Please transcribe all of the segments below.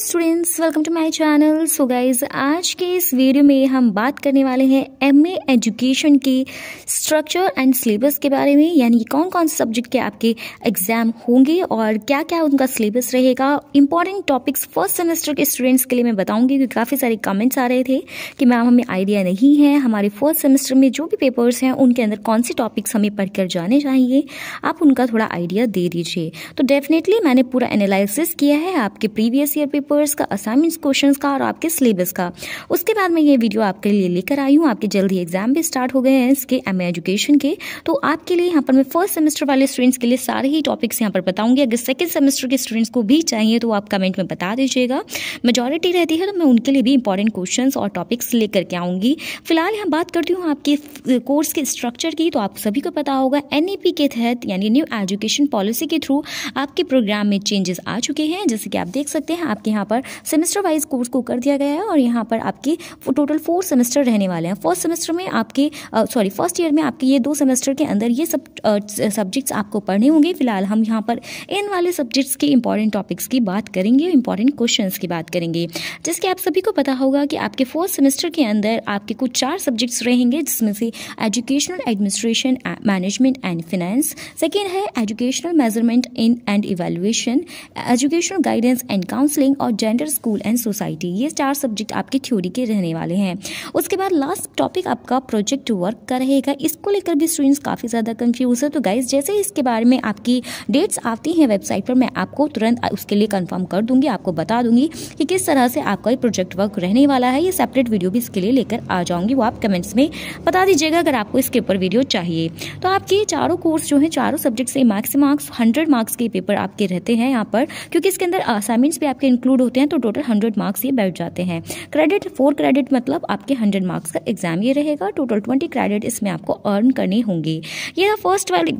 students welcome to my channel so guys आज के इस वीडियो में हम बात करने वाले हैं एमए एजुकेशन के स्ट्रक्चर एंड सिलेबस के बारे में यानी कौन कौन से सब्जेक्ट के आपके एग्जाम होंगे और क्या क्या उनका सिलेबस रहेगा इंपॉर्टेंट टॉपिक्स फर्स्ट सेमेस्टर के स्टूडेंट्स के लिए मैं बताऊंगी क्योंकि काफ़ी सारे कमेंट्स आ रहे थे कि मैम हमें आइडिया नहीं है हमारे फर्स्ट सेमेस्टर में जो भी पेपर्स हैं उनके अंदर कौन से टॉपिक्स हमें पढ़कर जाने चाहिए आप उनका थोड़ा आइडिया दे दीजिए तो डेफिनेटली मैंने पूरा एनालिसिस किया है आपके प्रीवियस ईयर पे पेपर्स का असाइनमेंट्स क्वेश्चन का और आपके सिलेबस का उसके बाद मैं ये वीडियो आपके लिए लेकर आई हूँ आपके जल्द ही एग्जाम भी स्टार्ट हो गए हैं इसके एम एजुकेशन के तो आपके लिए यहाँ पर मैं फर्स्ट सेमेस्टर वाले स्टूडेंट्स के लिए सारे ही टॉपिक्स यहाँ पर बताऊंगी अगर सेकेंड सेमेस्टर के स्टूडेंट्स को भी चाहिए तो आप कमेंट में बता दीजिएगा मेजोरिटी रहती है तो मैं उनके लिए भी इंपॉर्टेंट क्वेश्चन और टॉपिक्स लेकर के आऊंगी फिलहाल यहाँ बात करती हूँ आपके कोर्स के स्ट्रक्चर की तो आप सभी को पता होगा एन के तहत यानी न्यू एजुकेशन पॉलिसी के थ्रू आपके प्रोग्राम में चेंजेस आ चुके हैं जैसे कि आप देख सकते हैं आपके यहाँ पर सेमेस्टर वाइज कोर्स को कर दिया गया है और यहाँ पर आपके टोटल फोर सेमेस्टर रहने वाले हैं फर्स्ट सेमेस्टर में आपके सॉरी फर्स्ट ईयर में आपके ये दो सेमेस्टर के अंदर ये सब सब्जेक्ट्स आपको पढ़ने होंगे फिलहाल हम यहाँ पर इन वाले सब्जेक्ट्स के इंपॉर्टेंट टॉपिक्स की बात करेंगे इंपॉर्टेंट क्वेश्चन की बात करेंगे जिसके आप सभी को पता होगा कि आपके फोर्थ सेमेस्टर के अंदर आपके कुछ चार सब्जेक्ट्स रहेंगे जिसमें से educational administration management and finance second है educational measurement in and evaluation educational guidance and counselling और जेंडर स्कूल एंड सोसाइटी ये चार सब्जेक्ट आपके थ्योरी के रहने वाले हैं उसके बाद लास्ट टॉपिक आपका प्रोजेक्ट वर्क का रहेगा इसको लेकर भी स्टूडेंट्स काफ़ी ज़्यादा कन्फ्यूज है तो गाइज जैसे इसके बारे में आपकी डेट्स आती हैं वेबसाइट पर मैं आपको तुरंत उसके लिए कन्फर्म कर दूंगी आपको बता दूंगी कि किस तरह से आपका ये प्रोजेक्ट वर्क रहने वाला है ये सेपरेट वीडियो भी इसके लिए लेकर आ जाऊंगी वो आप कमेंट्स में बता दीजिएगा अगर आपको इसके ऊपर वीडियो चाहिए तो आपके चारों कोर्स जो है चारों सब्जेक्ट से मार्क्स मार्क्स हंड्रेड मार्क्स के पेपर आपके रहते हैं यहाँ पर क्योंकि इसके अंदर असाइनमेंट्स भी आपके इंक्लूड इंक्लूड होते हैं तो टोटल हंड्रेड मार्क्स ये बैठ जाते हैं क्रेडिट फोर क्रेडिट मतलब आपके हंड्रेड मार्क्स का एग्जाम ये रहेगा टोटल ट्वेंटी क्रेडिट इसमें आपको अर्न करने होंगे ये फर्स्ट वाली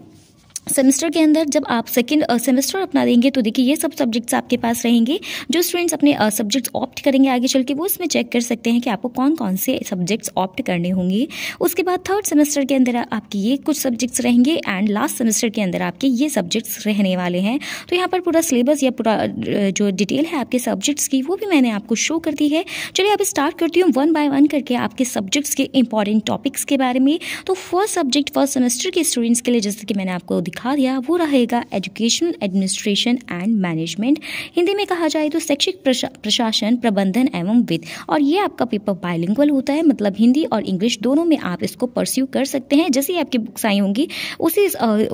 सेमेस्टर के अंदर जब आप सेकेंड सेमेस्टर अपना देंगे तो देखिए ये सब सब्जेक्ट्स आपके पास रहेंगे जो स्टूडेंट्स अपने सब्जेक्ट्स ऑप्ट करेंगे आगे चल के वो इसमें चेक कर सकते हैं कि आपको कौन कौन से सब्जेक्ट्स ऑप्ट करने होंगे उसके बाद थर्ड सेमेस्टर के अंदर आपके ये कुछ सब्जेक्ट्स रहेंगे एंड लास्ट सेमेस्टर के अंदर आपके ये सब्जेक्ट्स रहने वाले हैं तो यहाँ पर पूरा सिलेबस या पूरा जो डिटेल है आपके सब्जेक्ट्स की वो भी मैंने आपको शो कर दी है चलिए आप स्टार्ट करती हूँ वन बाय वन करके आपके सब्जेक्ट्स के इंपॉर्टेंट टॉपिक्स के बारे में तो फर्स्ट सब्जेक्ट फर्स्ट सेमेस्टर के स्टूडेंट्स के लिए जैसे कि मैंने आपको दिखा दिया वो रहेगा education administration and management Hindi में कहा जाए तो शैक्षिक प्रशा, प्रशासन प्रबंधन एवं वित्त और ये आपका पेपर बायलिंगल होता है मतलब हिंदी और इंग्लिश दोनों में आप इसको परस्यू कर सकते हैं जैसे आपकी बुक्स आई होंगी उसी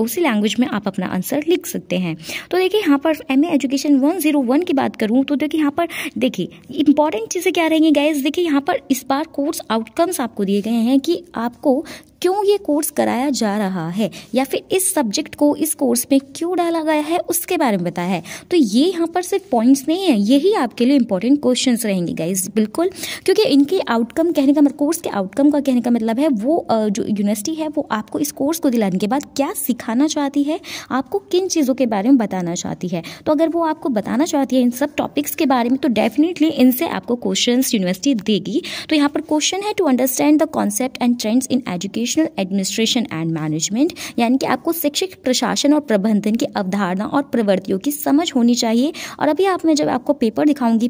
उसी लैंग्वेज में आप अपना आंसर लिख सकते हैं तो देखिए यहाँ पर M education one zero one की बात करूँ तो देखिए यहाँ पर देखिए इंपॉर्टेंट चीज़ें क्या रहेंगी गाइज देखिए यहाँ पर इस बार कोर्स आउटकम्स आपको दिए गए हैं कि आपको क्यों ये कोर्स कराया जा रहा है या फिर इस सब्जेक्ट को इस कोर्स में क्यों डाला गया है उसके बारे में बताया है तो ये यहाँ पर सिर्फ पॉइंट्स नहीं है यही आपके लिए इंपॉर्टेंट क्वेश्चन रहेंगे गाइज बिल्कुल क्योंकि इनके आउटकम कहने का मतलब कोर्स के आउटकम का कहने का मतलब है वो जो यूनिवर्सिटी है वो आपको इस कोर्स को दिलाने के बाद क्या सिखाना चाहती है आपको किन चीज़ों के बारे में बताना चाहती है तो अगर वो आपको बताना चाहती है इन सब टॉपिक्स के बारे में तो डेफिनेटली इनसे आपको क्वेश्चन यूनिवर्सिटी देगी तो यहाँ पर क्वेश्चन है to understand the concept and trends in education educational administration and management यानी कि आपको शैक्षिक प्रशासन और प्रबंधन की अवधारणा और प्रवृत्तियों की समझ होनी चाहिए और अभी आप मैं जब आपको पेपर दिखाऊंगी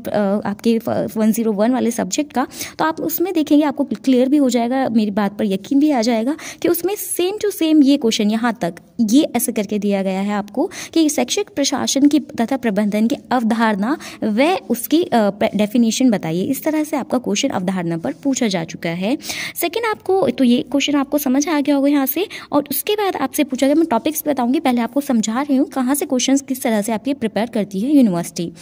आपके वन जीरो वन वाले सब्जेक्ट का तो आप उसमें देखेंगे आपको क्लियर भी हो जाएगा मेरी बात पर यकीन भी आ जाएगा कि उसमें सेम टू सेम ये क्वेश्चन यहाँ तक ये ऐसे करके दिया गया है आपको कि शैक्षिक प्रशासन की तथा प्रबंधन की अवधारणा व उसकी डेफिनेशन बताइए इस तरह से आपका क्वेश्चन अवधारणा पर पूछा जा चुका है सेकेंड आपको तो ये क्वेश्चन आप आपको समझ आ गया होगा यहाँ से और उसके बाद आपसे पूछा गया मैं टॉपिक्स बताऊंगी पहले आपको समझा रही हूँ कहाँ से क्वेश्चन किस तरह से आपके प्रिपेयर करती है यूनिवर्सिटी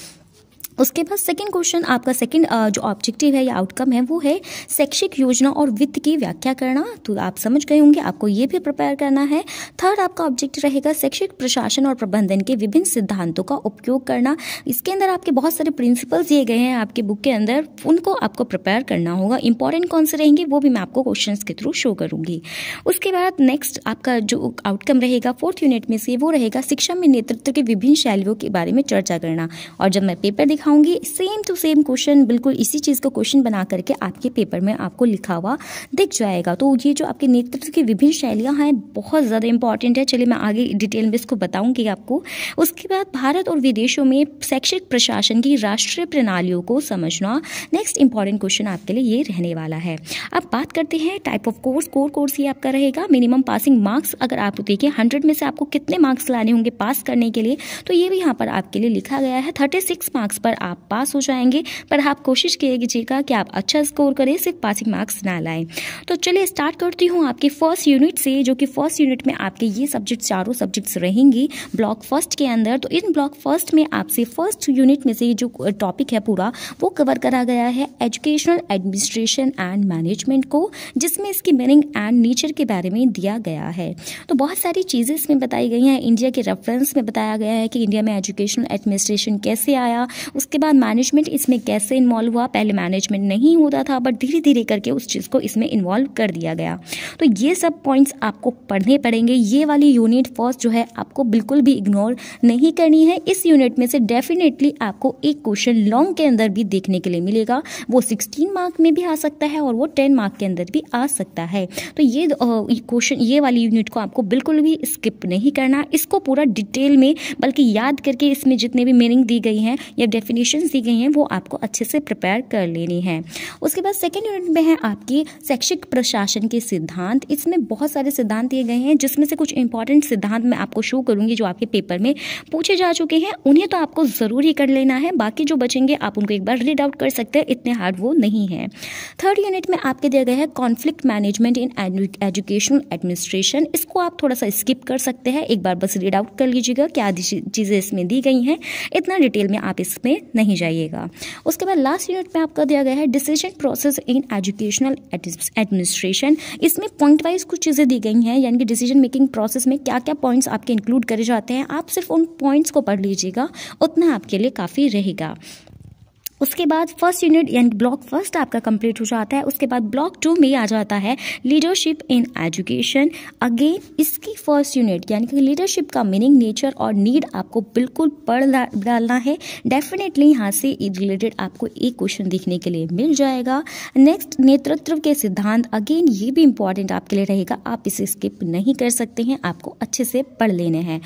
उसके बाद सेकंड क्वेश्चन आपका सेकंड जो ऑब्जेक्टिव है या आउटकम है वो है शैक्षिक योजना और वित्त की व्याख्या करना तो आप समझ गए होंगे आपको ये भी प्रिपेयर करना है थर्ड आपका ऑब्जेक्टिव रहेगा शैक्षिक प्रशासन और प्रबंधन के विभिन्न सिद्धांतों का उपयोग करना इसके अंदर आपके बहुत सारे प्रिंसिपल्स दिए गए हैं आपके बुक के अंदर उनको आपको प्रिपेयर करना होगा इंपॉर्टेंट कौन से रहेंगे वो भी मैं आपको क्वेश्चन के थ्रू शो करूँगी उसके बाद नेक्स्ट आपका जो आउटकम रहेगा फोर्थ यूनिट में से वो रहेगा शिक्षा में नेतृत्व के विभिन्न शैलियों के बारे में चर्चा करना और जब मैं पेपर दिखा दिखाऊंगी सेम टू सेम क्वेश्चन बिल्कुल इसी चीज़ का क्वेश्चन बना करके आपके पेपर में आपको लिखा हुआ दिख जाएगा तो ये जो आपके नेतृत्व की विभिन्न शैलियाँ हैं बहुत ज़्यादा इंपॉर्टेंट है चलिए मैं आगे डिटेल में इसको बताऊँगी आपको उसके बाद भारत और विदेशों में शैक्षिक प्रशासन की राष्ट्रीय प्रणालियों को समझना नेक्स्ट इंपॉर्टेंट क्वेश्चन आपके लिए ये रहने वाला है अब बात करते हैं type of course core course ये आपका रहेगा मिनिमम पासिंग मार्क्स अगर आप देखिए हंड्रेड में से आपको कितने मार्क्स लाने होंगे पास करने के लिए तो ये भी यहाँ पर आपके लिए लिखा गया है थर्टी सिक्स मार्क्स पर आप पास हो जाएंगे पर आप कोशिश कीजिएगा कि आप अच्छा स्कोर करें सिर्फ पासिंग मार्क्स ना लाएं तो चलिए स्टार्ट करती हूँ आपके फर्स्ट यूनिट से जो कि फर्स्ट यूनिट में आपके ये सब्जेक्ट चारों सब्जेक्ट्स रहेंगी ब्लॉक फर्स्ट के अंदर तो इन ब्लॉक फर्स्ट में आपसे फर्स्ट यूनिट में से जो टॉपिक है पूरा वो कवर करा गया है एजुकेशनल एडमिनिस्ट्रेशन एंड मैनेजमेंट को जिसमें इसकी मीनिंग एंड नेचर के बारे में दिया गया है तो बहुत सारी चीज़ें इसमें बताई गई हैं इंडिया के रेफरेंस में बताया गया है कि इंडिया में एजुकेशनल एडमिनिस्ट्रेशन कैसे आया उसके उसके बाद मैनेजमेंट इसमें कैसे इन्वॉल्व हुआ पहले मैनेजमेंट नहीं होता था बट धीरे धीरे करके उस चीज़ को इसमें इन्वॉल्व कर दिया गया तो ये सब पॉइंट्स आपको पढ़ने पड़ेंगे ये वाली यूनिट फर्स्ट जो है आपको बिल्कुल भी इग्नोर नहीं करनी है इस यूनिट में से डेफिनेटली आपको एक क्वेश्चन लॉन्ग के अंदर भी देखने के लिए मिलेगा वो सिक्सटीन मार्क में भी आ सकता है और वो टेन मार्क के अंदर भी आ सकता है तो ये क्वेश्चन ये वाली यूनिट को आपको बिल्कुल भी स्किप नहीं करना इसको पूरा डिटेल में बल्कि याद करके इसमें जितने भी मीनिंग दी गई हैं या डेफिनेशन दी गई हैं वो आपको अच्छे से प्रिपेयर कर लेनी है उसके बाद सेकेंड यूनिट में है आपकी शैक्षिक प्रशासन के सिद्धांत इसमें बहुत सारे सिद्धांत दिए गए हैं जिसमें से कुछ इंपॉर्टेंट सिद्धांत मैं आपको शो करूंगी जो आपके पेपर में पूछे जा चुके हैं उन्हें तो आपको ज़रूर ही कर लेना है बाकी जो बचेंगे आप उनको एक बार रीड आउट कर सकते हैं इतने हार्ड वो नहीं है थर्ड यूनिट में आपके दिया गया है conflict management in education administration इसको आप थोड़ा सा स्किप कर सकते हैं एक बार बस रीड आउट कर लीजिएगा क्या चीज़ें इसमें दी गई हैं इतना डिटेल में आप इसमें में नहीं जाइएगा उसके बाद लास्ट यूनिट में आपका दिया गया है decision process in educational administration इसमें पॉइंट वाइज कुछ चीज़ें दी गई हैं यानी कि डिसीजन मेकिंग प्रोसेस में क्या क्या पॉइंट्स आपके इंक्लूड करे जाते हैं आप सिर्फ उन पॉइंट्स को पढ़ लीजिएगा उतना आपके लिए काफ़ी रहेगा उसके बाद फर्स्ट यूनिट यानी ब्लॉक फर्स्ट आपका कंप्लीट हो जाता है उसके बाद ब्लॉक टू में आ जाता है लीडरशिप इन एजुकेशन अगेन इसकी फर्स्ट यूनिट यानी कि लीडरशिप का मीनिंग नेचर और नीड आपको बिल्कुल पढ़ डालना है डेफिनेटली यहाँ से रिलेटेड आपको एक क्वेश्चन देखने के लिए मिल जाएगा नेक्स्ट नेतृत्व के सिद्धांत अगेन ये भी इंपॉर्टेंट आपके लिए रहेगा आप इसे स्किप नहीं कर सकते हैं आपको अच्छे से पढ़ लेने हैं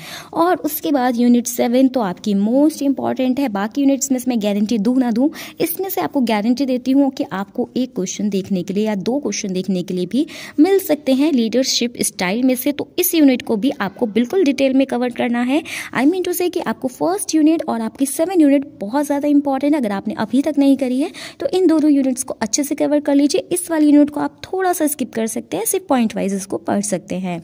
और उसके बाद यूनिट सेवन तो आपकी मोस्ट इंपॉर्टेंट है बाकी यूनिट्स में इसमें गारंटी दू ना दूँ हूँ इसमें से आपको गारंटी देती हूँ कि आपको एक क्वेश्चन देखने के लिए या दो क्वेश्चन देखने के लिए भी मिल सकते हैं लीडरशिप स्टाइल में से तो इस यूनिट को भी आपको बिल्कुल डिटेल में कवर करना है आई मीन टू से कि आपको फर्स्ट यूनिट और आपकी सेवन यूनिट बहुत ज़्यादा इंपॉर्टेंट है अगर आपने अभी तक नहीं करी है तो इन दोनों यूनिट्स को अच्छे से कवर कर लीजिए इस वाली यूनिट को आप थोड़ा सा स्किप कर सकते हैं सिर्फ पॉइंट वाइज इसको पढ़ सकते हैं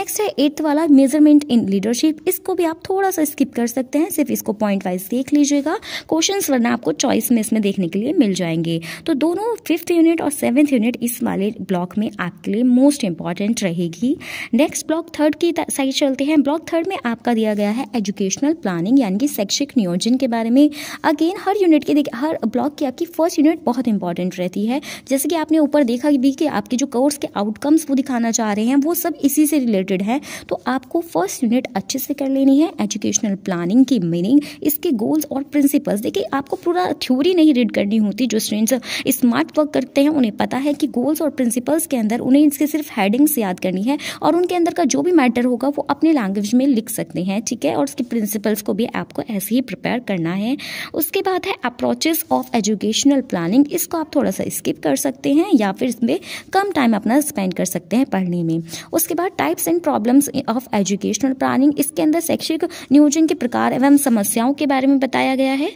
नेक्स्ट है एट्थ वाला मेजरमेंट इन लीडरशिप इसको भी आप थोड़ा सा स्किप कर सकते हैं सिर्फ इसको पॉइंट वाइज देख लीजिएगा क्वेश्चन वरना आपको चॉइस चॉइस में इसमें देखने के लिए मिल जाएंगे तो दोनों फिफ्थ यूनिट और सेवन्थ यूनिट इस वाले ब्लॉक में आपके लिए मोस्ट इंपॉर्टेंट रहेगी नेक्स्ट ब्लॉक थर्ड की साइड चलते हैं ब्लॉक थर्ड में आपका दिया गया है एजुकेशनल प्लानिंग यानी कि शैक्षिक नियोजन के बारे में अगेन हर यूनिट की हर ब्लॉक की आपकी फर्स्ट यूनिट बहुत इंपॉर्टेंट रहती है जैसे कि आपने ऊपर देखा भी कि आपके जो कोर्स के आउटकम्स वो दिखाना चाह रहे हैं वो सब इसी से रिलेटेड है तो आपको फर्स्ट यूनिट अच्छे से कर लेनी है एजुकेशनल प्लानिंग की मीनिंग इसके गोल्स और प्रिंसिपल्स देखिए आपको पूरा थ्योरी नहीं रीड करनी होती जो स्टूडेंट्स स्मार्ट वर्क करते हैं उन्हें पता है कि गोल्स और प्रिंसिपल्स के अंदर उन्हें इसके सिर्फ हेडिंग्स याद करनी है और उनके अंदर का जो भी मैटर होगा वो अपने लैंग्वेज में लिख सकते हैं ठीक है और उसके प्रिंसिपल्स को भी आपको ऐसे ही प्रिपेयर करना है उसके बाद है अप्रोचेस ऑफ एजुकेशनल प्लानिंग इसको आप थोड़ा सा स्किप कर सकते हैं या फिर इसमें कम टाइम अपना स्पेंड कर सकते हैं पढ़ने में उसके बाद types and problems of educational planning इसके अंदर शैक्षिक नियोजन के प्रकार एवं समस्याओं के बारे में बताया गया है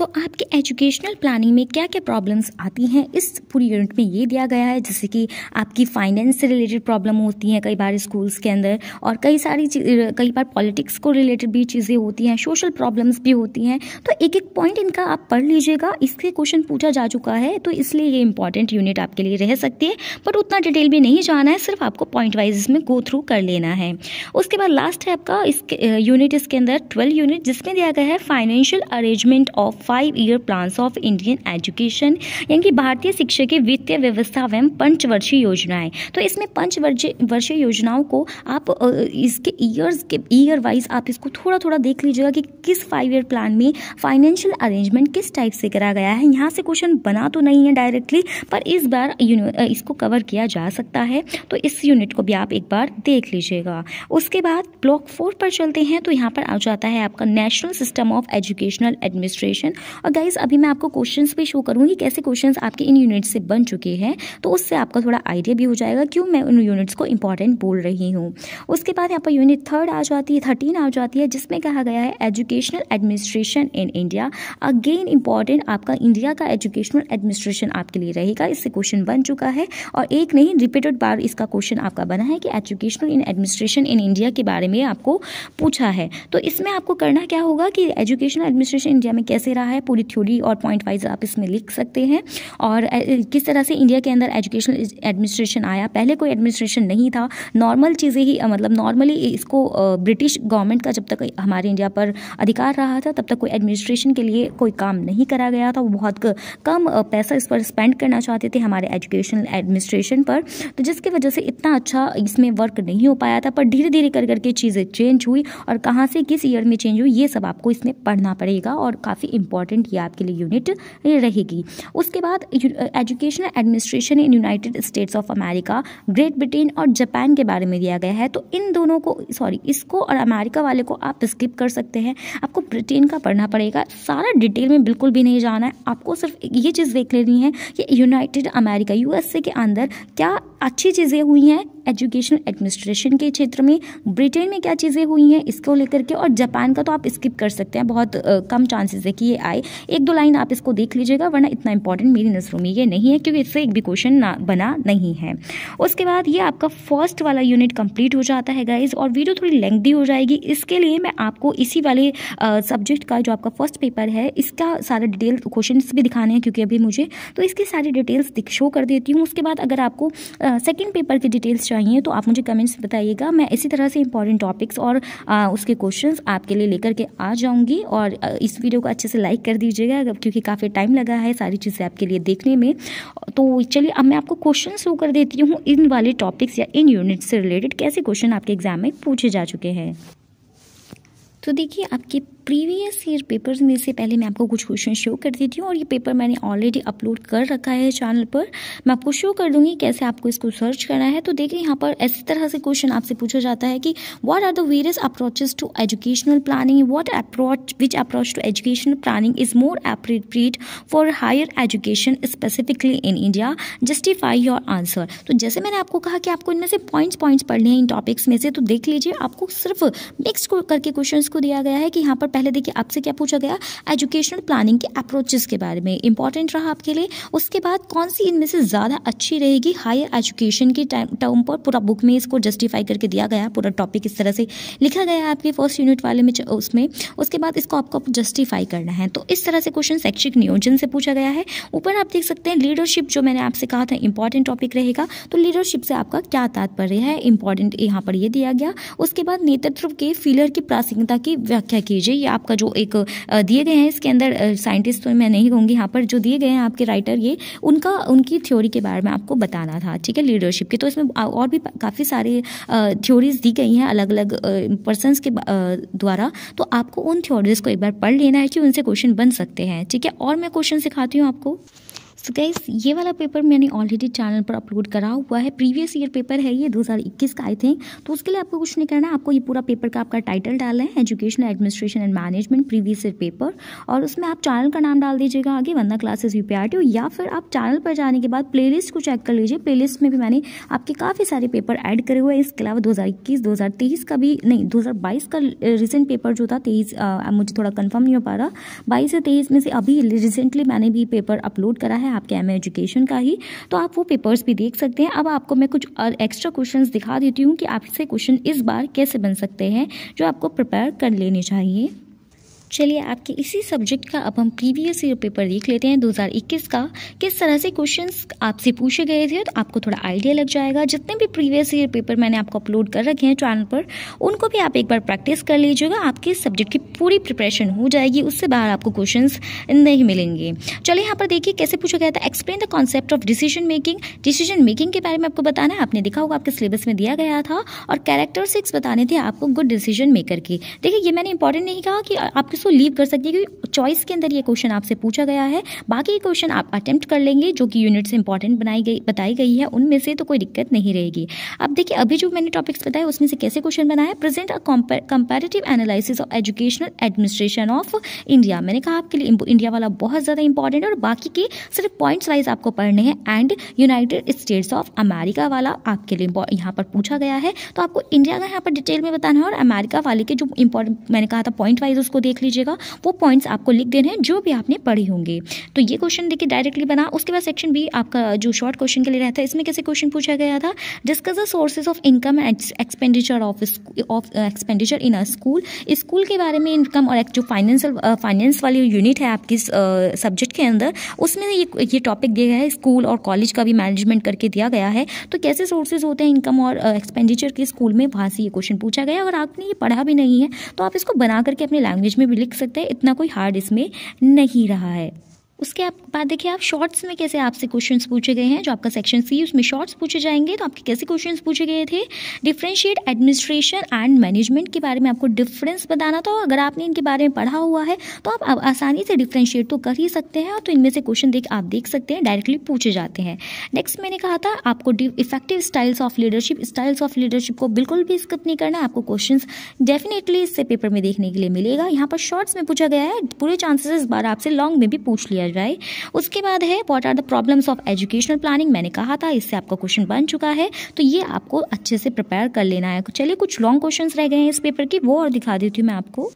तो आपके एजुकेशनल प्लानिंग में क्या क्या प्रॉब्लम्स आती हैं इस पूरी यूनिट में ये दिया गया है जैसे कि आपकी फाइनेंस से रिलेटेड प्रॉब्लम होती हैं कई बार स्कूल्स के अंदर और कई सारी कई बार पॉलिटिक्स को रिलेटेड भी चीज़ें होती हैं सोशल प्रॉब्लम्स भी होती हैं तो एक एक पॉइंट इनका आप पढ़ लीजिएगा इसके क्वेश्चन पूछा जा चुका है तो इसलिए ये इंपॉर्टेंट यूनिट आपके लिए रह सकती है बट उतना डिटेल भी नहीं जाना है सिर्फ आपको पॉइंट वाइज इसमें गो थ्रू कर लेना है उसके बाद लास्ट है आपका इसके यूनिट इसके अंदर ट्वेल्व यूनिट जिसमें दिया गया है financial arrangement of five year plans of Indian education यानी कि भारतीय शिक्षा की वित्तीय व्यवस्था एवं पंचवर्षीय योजनाएं तो इसमें पंचवर्षीय योजनाओं को आप इसके ईयर्स के ईयर वाइज आप इसको थोड़ा थोड़ा देख लीजिएगा कि किस फाइव ईयर प्लान में फाइनेंशियल अरेंजमेंट किस टाइप से करा गया है यहाँ से क्वेश्चन बना तो नहीं है डायरेक्टली पर इस बार इसको कवर किया जा सकता है तो इस यूनिट को भी आप एक बार देख लीजिएगा उसके बाद ब्लॉक फोर पर चलते हैं तो यहाँ पर आ जाता है आपका national system of educational administration question और गाइज अभी मैं आपको क्वेश्चन भी शो करूंगी कैसे क्वेश्चन आपके इन यूनिट से बन चुके हैं तो उससे आपका थोड़ा आइडिया भी हो जाएगा क्यों मैं उन यूनिट्स को इंपॉर्टेंट बोल रही हूँ उसके बाद यहाँ पर यूनिट थर्ड आ जाती है थर्टीन आ जाती है जिसमें कहा गया है educational administration in India again important आपका इंडिया का एजुकेशनल एडमिनिस्ट्रेशन आपके लिए रहेगा इससे क्वेश्चन बन चुका है और एक नहीं रिपीटेड बार इसका क्वेश्चन आपका बना है कि educational in administration in India के बारे में आपको पूछा है तो इसमें आपको करना क्या होगा कि एजुकेशनल एडमिनिस्ट्रेशन इंडिया में कैसे रहा है पूरी थ्योरी और पॉइंट वाइज आप इसमें लिख सकते हैं और किस तरह से इंडिया के अंदर एजुकेशन एडमिनिस्ट्रेशन आया पहले कोई एडमिनिस्ट्रेशन नहीं था नॉर्मल चीज़ें ही मतलब नॉर्मली इसको ब्रिटिश गवर्नमेंट का जब तक हमारे इंडिया पर अधिकार रहा था तब तक कोई एडमिनिस्ट्रेशन के लिए कोई काम नहीं करा गया था वो बहुत कम पैसा इस पर स्पेंड करना चाहते थे हमारे एजुकेशनल एडमिनिस्ट्रेशन पर तो जिसकी वजह से इतना अच्छा इसमें वर्क नहीं हो पाया था पर धीरे धीरे कर करके चीज़ें चेंज हुई और कहाँ से किस ईयर में चेंज हुई ये सब आपको इसमें पढ़ना पड़ेगा और काफ़ी इंपॉर्टेंट ये आपके लिए यूनिट रहेगी उसके बाद educational administration in United States of America Great Britain और जापान के बारे में दिया गया है तो इन दोनों को सॉरी इसको और अमेरिका वाले को आप स्किप कर सकते हैं आपको ब्रिटेन का पढ़ना पड़ेगा सारा डिटेल में बिल्कुल भी नहीं जाना है आपको सिर्फ ये चीज़ देख लेनी है कि यूनाइटेड अमेरिका यूएसए के अंदर क्या अच्छी चीज़ें हुई हैं एजुकेशन एडमिनिस्ट्रेशन के क्षेत्र में ब्रिटेन में क्या चीज़ें हुई हैं इसको लेकर के और जापान का तो आप स्किप कर सकते हैं बहुत कम चांसेस है कि ये आए एक दो लाइन आप इसको देख लीजिएगा वरना इतना इंपॉर्टेंट मेरी नज़रों में ये नहीं है क्योंकि इससे एक भी क्वेश्चन बना नहीं है उसके बाद ये आपका फर्स्ट वाला यूनिट कंप्लीट हो जाता है गाइज और वीडियो थोड़ी लेंथी हो जाएगी इसके लिए मैं आपको इसी वाले सब्जेक्ट का जो आपका फर्स्ट पेपर है इसका सारा डिटेल क्वेश्चन भी दिखाने हैं क्योंकि अभी मुझे तो इसकी सारी डिटेल्स शो कर देती हूँ उसके बाद अगर आपको सेकेंड पेपर की डिटेल्स चाहिए तो आप मुझे कमेंट्स बताइएगा मैं इसी तरह से इंपॉर्टेंट टॉपिक्स और आ, उसके क्वेश्चन आपके लिए लेकर के आ जाऊंगी और इस वीडियो को अच्छे से लाइक कर दीजिएगा क्योंकि काफ़ी टाइम लगा है सारी चीज़ें आपके लिए देखने में तो चलिए अब मैं आपको क्वेश्चन शो कर देती हूँ इन वाले टॉपिक्स या इन यूनिट से रिलेटेड कैसे क्वेश्चन आपके एग्जाम में पूछे जा चुके हैं तो देखिए आपके प्रीवियस ईयर पेपर्स में से पहले मैं आपको कुछ क्वेश्चन शो कर देती हूँ और ये पेपर मैंने ऑलरेडी अपलोड कर रखा है चैनल पर मैं आपको शो कर दूंगी कैसे आपको इसको सर्च करना है तो देखिए यहाँ पर ऐसी तरह से क्वेश्चन आपसे पूछा जाता है कि what are the various approaches to educational planning what approach which approach to educational planning is more appropriate for higher education specifically in India justify your answer तो जैसे मैंने आपको कहा कि आपको इनमें से पॉइंट्स पॉइंट्स पढ़ने हैं इन टॉपिक्स में से तो देख लीजिए आपको सिर्फ मिक्स करके क्वेश्चन को दिया गया है कि यहाँ पर पहले देखिए आपसे क्या पूछा गया एजुकेशनल प्लानिंग के अप्रोचेस के बारे में इंपॉर्टेंट रहा आपके लिए उसके बाद कौन सी इनमें से ज़्यादा अच्छी रहेगी हायर एजुकेशन की टर्म पर पूरा बुक में इसको जस्टिफाई करके दिया गया पूरा टॉपिक इस तरह से लिखा गया आपके फर्स्ट यूनिट वाले में उसमें उसके बाद इसको आपको जस्टिफाई करना है तो इस तरह से क्वेश्चन शैक्षिक नियोजन से पूछा गया है ऊपर आप देख सकते हैं लीडरशिप जो मैंने आपसे कहा था इंपॉर्टेंट टॉपिक रहेगा तो लीडरशिप से आपका क्या तात्पर्य है इंपॉर्टेंट यहाँ पर यह दिया गया उसके बाद नेतृत्व के फीलर की प्रासंगिकता की व्याख्या कीजिए आपका जो एक दिए गए हैं इसके अंदर साइंटिस्ट तो मैं नहीं कहूँगी यहाँ पर जो दिए गए हैं आपके राइटर ये उनका उनकी थ्योरी के बारे में आपको बताना था ठीक है लीडरशिप की तो इसमें और भी काफ़ी सारी थ्योरीज दी गई हैं अलग अलग पर्सनस के द्वारा तो आपको उन थ्योरीज को एक बार पढ़ लेना है कि उनसे क्वेश्चन बन सकते हैं ठीक है और मैं क्वेश्चन सिखाती हूँ आपको सो गाइस ये वाला पेपर मैंने ऑलरेडी चैनल पर अपलोड करा हुआ है प्रीवियस ईयर पेपर है ये 2021 का आई थिंक तो उसके लिए आपको कुछ नहीं करना है आपको ये पूरा पेपर का आपका टाइटल डालना है education administration and management previous year paper और उसमें आप चैनल का नाम डाल दीजिएगा आगे वंदा क्लासेज यू पी या फिर आप चैनल पर जाने के बाद प्ले को चेक कर लीजिए प्ले में भी मैंने आपके काफ़ी सारे पेपर ऐड करे हुए हैं इसके अलावा दो हज़ार का भी नहीं दो का रिसेंट पेपर जो था तेईस मुझे थोड़ा कन्फर्म नहीं हो पा रहा बाईस या तेईस में से अभी रिसेंटली मैंने भी पेपर अपलोड करा है है आपके एम एजुकेशन का ही तो आप वो पेपर्स भी देख सकते हैं अब आपको मैं कुछ एक्स्ट्रा क्वेश्चन दिखा देती हूँ कि आपसे क्वेश्चन इस बार कैसे बन सकते हैं जो आपको प्रिपेयर कर लेने चाहिए चलिए आपके इसी सब्जेक्ट का अब हम प्रीवियस ईयर पेपर देख लेते हैं 2021 का किस तरह से क्वेश्चंस आपसे पूछे गए थे तो आपको थोड़ा आइडिया लग जाएगा जितने भी प्रीवियस ईयर पेपर मैंने आपको अपलोड कर रखे हैं चैनल पर उनको भी आप एक बार प्रैक्टिस कर लीजिएगा आपके सब्जेक्ट की पूरी प्रिपरेशन हो जाएगी उससे बाहर आपको क्वेश्चन नहीं मिलेंगे चलिए यहाँ पर देखिए कैसे पूछा गया था explain the concept of decision making decision making के बारे में आपको बताना है आपने देखा होगा आपके सिलेबस में दिया गया था और कैरेक्टरिस्टिक्स बताने थे आपको गुड डिसीजन मेकर की देखिए ये मैंने इंपॉर्टेंट नहीं कहा कि आपके इसको लीव कर सकती है क्योंकि चॉइस के अंदर ये क्वेश्चन आपसे पूछा गया है बाकी क्वेश्चन आप अटेम्प्ट कर लेंगे जो कि यूनिट से इंपॉर्टेंट बनाई गई बताई गई है उनमें से तो कोई दिक्कत नहीं रहेगी अब देखिए अभी जो मैंने टॉपिक्स बताए उसमें से कैसे क्वेश्चन बना है present a comparative analysis of educational administration of India मैंने कहा आपके लिए इंडिया वाला बहुत ज़्यादा इंपॉर्टेंट है और बाकी के सिर्फ पॉइंट्स वाइज आपको पढ़ने हैं and United States of America वाला आपके लिए यहाँ पर पूछा गया है तो आपको इंडिया का यहाँ पर डिटेल में बताना है और अमेरिका वाले के जो इंपॉर्टेंट मैंने कहा था पॉइंट वाइज उसको देख लीजिए लीजिएगा वो पॉइंट्स आपको लिख देने हैं जो भी आपने पढ़े होंगे तो ये क्वेश्चन देखिए डायरेक्टली बना उसके बाद सेक्शन बी आपका जो शॉर्ट क्वेश्चन के लिए रहता है इसमें कैसे क्वेश्चन पूछा गया था discuss the sources of income and expenditure of of expenditure in a school school के बारे में इनकम और जो फाइनेंशियल फाइनेंस uh, वाली यूनिट है आपकी सब्जेक्ट uh, के अंदर उसमें ये ये टॉपिक दिया गया है स्कूल और कॉलेज का भी मैनेजमेंट करके दिया गया है तो कैसे सोर्सेज होते हैं इनकम और एक्सपेंडिचर uh, के स्कूल में वहाँ से ये क्वेश्चन पूछा गया अगर आपने ये पढ़ा भी नहीं है तो आप इसको बना करके अपने लैंग्वेज में भी लिख सकते हैं इतना कोई हार्ड इसमें नहीं रहा है उसके आप बाद देखिए आप शॉर्ट्स में कैसे आपसे क्वेश्चंस पूछे गए हैं जो आपका सेक्शन सी उसमें शॉर्ट्स पूछे जाएंगे तो आपके कैसे क्वेश्चंस पूछे गए थे डिफ्रेंशिएट एडमिनिस्ट्रेशन एंड मैनेजमेंट के बारे में आपको डिफरेंस बताना था अगर आपने इनके बारे में पढ़ा हुआ है तो आप आसानी से डिफ्रेंशिएट तो कर ही सकते हैं और तो इनमें से क्वेश्चन देख आप देख सकते हैं डायरेक्टली पूछे जाते हैं नेक्स्ट मैंने कहा था आपको effective styles of leadership styles of leadership को बिल्कुल भी स्किप नहीं करना आपको क्वेश्चन डेफिनेटली इससे पेपर में देखने के लिए मिलेगा यहाँ पर शॉर्ट्स में पूछा गया है पूरे चांसेस इस बार आपसे लॉन्ग में भी पूछ लिया समझ में उसके बाद है what are the problems of educational planning मैंने कहा था इससे आपका क्वेश्चन बन चुका है तो ये आपको अच्छे से प्रिपेयर कर लेना है तो चलिए कुछ लॉन्ग क्वेश्चन रह गए हैं इस पेपर की वो और दिखा देती हूँ मैं आपको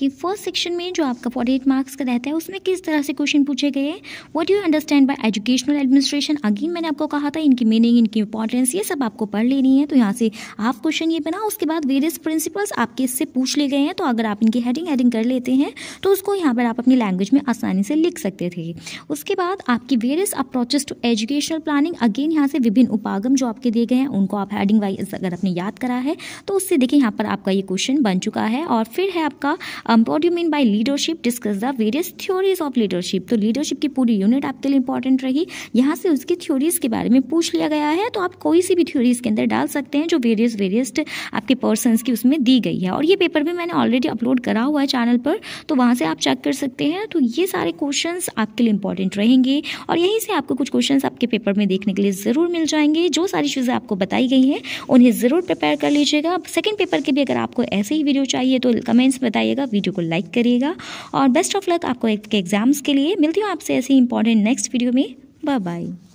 कि फर्स्ट सेक्शन में जो आपका फोर्टी एट मार्क्स का रहता है उसमें किस तरह से क्वेश्चन पूछे गए हैं what you understand by educational administration again मैंने आपको कहा था इनकी मीनिंग इनकी इंपॉर्टेंस ये सब आपको पढ़ लेनी है तो यहाँ से आप क्वेश्चन ये बना उसके बाद वेरियस प्रिंसिपल्स आपके इससे पूछ ले गए हैं तो अगर आप इनकी हेडिंग हेडिंग कर लेते हैं तो उसको यहाँ पर आप अपनी लैंग्वेज में आसानी से लिख सकते थे उसके बाद आपकी various approaches to educational planning again यहाँ से विभिन्न उपागम जो आपके दिए गए हैं उनको आप हेडिंग वाइज अगर आपने याद करा है तो उससे देखिए यहाँ पर आपका ये क्वेश्चन बन चुका है और फिर है आपका um, what do you mean by leadership discuss the various theories of leadership तो लीडरशिप की पूरी यूनिट आपके लिए इंपॉर्टेंट रही यहाँ से उसकी थ्योरीज के बारे में पूछ लिया गया है तो आप कोई सी भी थ्योरीज के अंदर डाल सकते हैं जो वेरियस वेरियस आपके पर्सन की उसमें दी गई है और ये पेपर भी मैंने ऑलरेडी अपलोड करा हुआ है चैनल पर तो वहाँ से आप चेक कर सकते हैं तो ये सारे क्वेश्चन आपके लिए इंपॉर्टेंट रहेंगे और यहीं से आपको कुछ क्वेश्चन आपके पेपर में देखने के लिए ज़रूर मिल जाएंगे जो सारी चीज़ें आपको बताई गई हैं उन्हें ज़रूर प्रिपेयर कर लीजिएगा सेकेंड पेपर के भी अगर आपको ऐसे ही वीडियो चाहिए तो कमेंट्स बताइएगा वीडियो को लाइक करिएगा और बेस्ट ऑफ लक आपको एग्ज़ाम्स के लिए मिलती हूँ आपसे ऐसे इंपॉर्टेंट नेक्स्ट वीडियो में बाय बाय